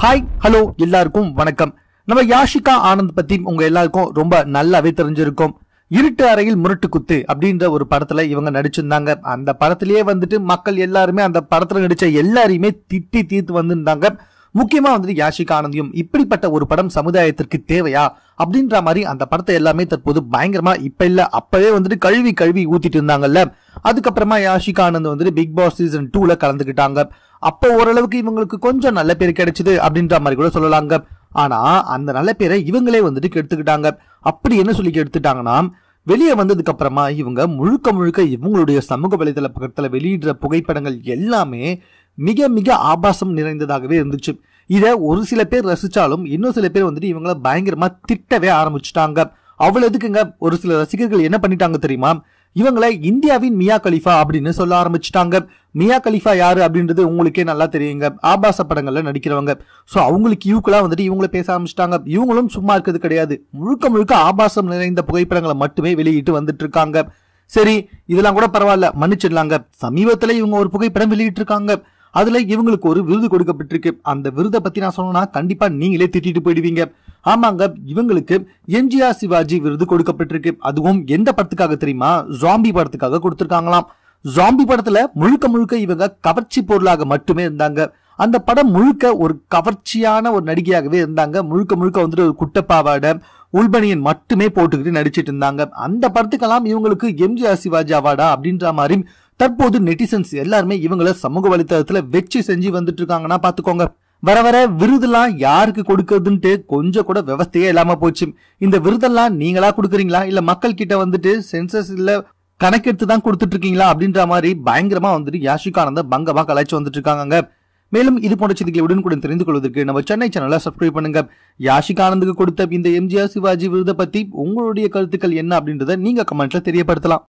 hi hello எல்லாருக்கும் வணக்கம் நம்ம யாஷிகா ஆனந்த் பத்தி உங்க எல்லாருக்கும் ரொம்ப நல்லாவே தெரிஞ்சிருக்கும் இருட்டு அறையில் முரட்டு குத்து அப்படின்ற ஒரு படத்துல இவங்க நடிச்சிருந்தாங்க அந்த படத்திலேயே வந்துட்டு மக்கள் எல்லாருமே அந்த படத்துல நடிச்ச எல்லாரையுமே திட்டி தீர்த்து வந்திருந்தாங்க முக்கியமா வந்துட்டு யாஷிகா ஆனந்தியும் இப்படிப்பட்ட ஒரு படம் சமுதாயத்திற்கு தேவையா அப்படின்ற மாதிரி அந்த படத்தை எல்லாமே தற்போது பயங்கரமா இப்ப இல்ல அப்பவே வந்துட்டு கழுவி கழுவி ஊத்திட்டு இருந்தாங்கல்ல அதுக்கப்புறமா யாஷிகா ஆனந்த் வந்துட்டு பிக் பாஸ் சீசன் டூல கலந்துக்கிட்டாங்க அப்போ ஓரளவுக்கு இவங்களுக்கு கொஞ்சம் நல்ல பேர் கிடைச்சது அப்படின்ற மாதிரி கூட சொல்லலாங்க ஆனா அந்த நல்ல பேரை இவங்களே வந்துட்டு கெடுத்துக்கிட்டாங்க அப்படி என்ன சொல்லி கெடுத்துட்டாங்கன்னா வெளியே வந்ததுக்கு அப்புறமா இவங்க முழுக்க முழுக்க இவங்களுடைய சமூக வலைதள பக்கத்தில் வெளியிடுற புகைப்படங்கள் எல்லாமே மிக மிக ஆபாசம் நிறைந்ததாகவே இருந்துச்சு இதை ஒரு சில பேர் ரசித்தாலும் இன்னும் சில பேர் வந்துட்டு இவங்கள பயங்கரமாக திட்டவே ஆரம்பிச்சிட்டாங்க அவ்வளோ எதுக்குங்க ஒரு சில ரசிகர்கள் என்ன பண்ணிட்டாங்க தெரியுமா இவங்களை இந்தியாவின் மியா கலிஃபா அப்படின்னு சொல்ல ஆரம்பிச்சிட்டாங்க மியா கலிஃபா யாரு அப்படின்றது உங்களுக்கே நல்லா தெரியுங்க ஆபாச படங்கள்ல நடிக்கிறவங்க ஸோ அவங்களுக்கு யூக்கெல்லாம் வந்துட்டு இவங்களை பேச ஆரம்பிச்சிட்டாங்க இவங்களும் சும்மா இருக்கிறது கிடையாது முழுக்க முழுக்க ஆபாசம் நிறைந்த புகைப்படங்களை மட்டுமே வெளியிட்டு வந்துட்டு இருக்காங்க சரி இதெல்லாம் கூட பரவாயில்ல மன்னிச்சிடலாங்க சமீபத்தில் இவங்க ஒரு புகைப்படம் வெளியிட்டு இருக்காங்க அதுல இவங்களுக்கு ஒரு விருது கொடுக்கப்பட்டிருக்கு அந்த விருதை பத்தி நான் சொன்னா கண்டிப்பா நீங்களே திட்டிட்டு போயிடுவீங்க ஆமாங்க இவங்களுக்கு எம்ஜிஆர் சிவாஜி விருது கொடுக்கப்பட்டிருக்கு அதுவும் எந்த படத்துக்காக தெரியுமா ஜாம்பி படத்துக்காக கொடுத்துருக்காங்களாம் ஜாம்பி படத்துல முழுக்க முழுக்க இவங்க கவர்ச்சி பொருளாக மட்டுமே இருந்தாங்க அந்த படம் முழுக்க ஒரு கவர்ச்சியான ஒரு நடிகையாகவே இருந்தாங்க முழுக்க முழுக்க வந்துட்டு ஒரு குட்டப்பாவாட உள்பணியன் மட்டுமே போட்டுக்கிட்டு நடிச்சிட்டு இருந்தாங்க அந்த படத்துக்கெல்லாம் இவங்களுக்கு எம்ஜிஆர் சிவாஜி அவார்டா அப்படின்ற மாதிரி தற்போது நெட்டிசன்ஸ் எல்லாருமே இவங்கள சமூக வலைத்தளத்துல வச்சு செஞ்சு வந்துட்டு இருக்காங்கன்னா பாத்துக்கோங்க வர வர விருதுலாம் யாருக்கு கொடுக்கறதுன்ட்டு கொஞ்சம் கூட விவஸ்தையே இல்லாம போச்சு இந்த விருதெல்லாம் நீங்களா கொடுக்குறீங்களா இல்ல மக்கள் கிட்ட வந்துட்டு சென்சஸ் இல்ல கணக்கெடுத்து தான் கொடுத்துட்டு இருக்கீங்களா அப்படின்ற மாதிரி பயங்கரமா வந்துட்டு யாஷிகானந்த பங்கமா கலாய்ச்சி வந்துட்டு இருக்காங்க மேலும் இது போன்ற செய்திகளை உடனுக்குடன் தெரிந்து கொள்வதற்கு நம்ம சென்னை சேனலை சப்ஸ்கிரைப் பண்ணுங்க யாஷிகானந்துக்கு கொடுத்த இந்த எம்ஜிஆர் சிவாஜி விருதை பத்தி உங்களுடைய கருத்துக்கள் என்ன அப்படின்றத நீங்க கமெண்ட்ல தெரியப்படுத்தலாம்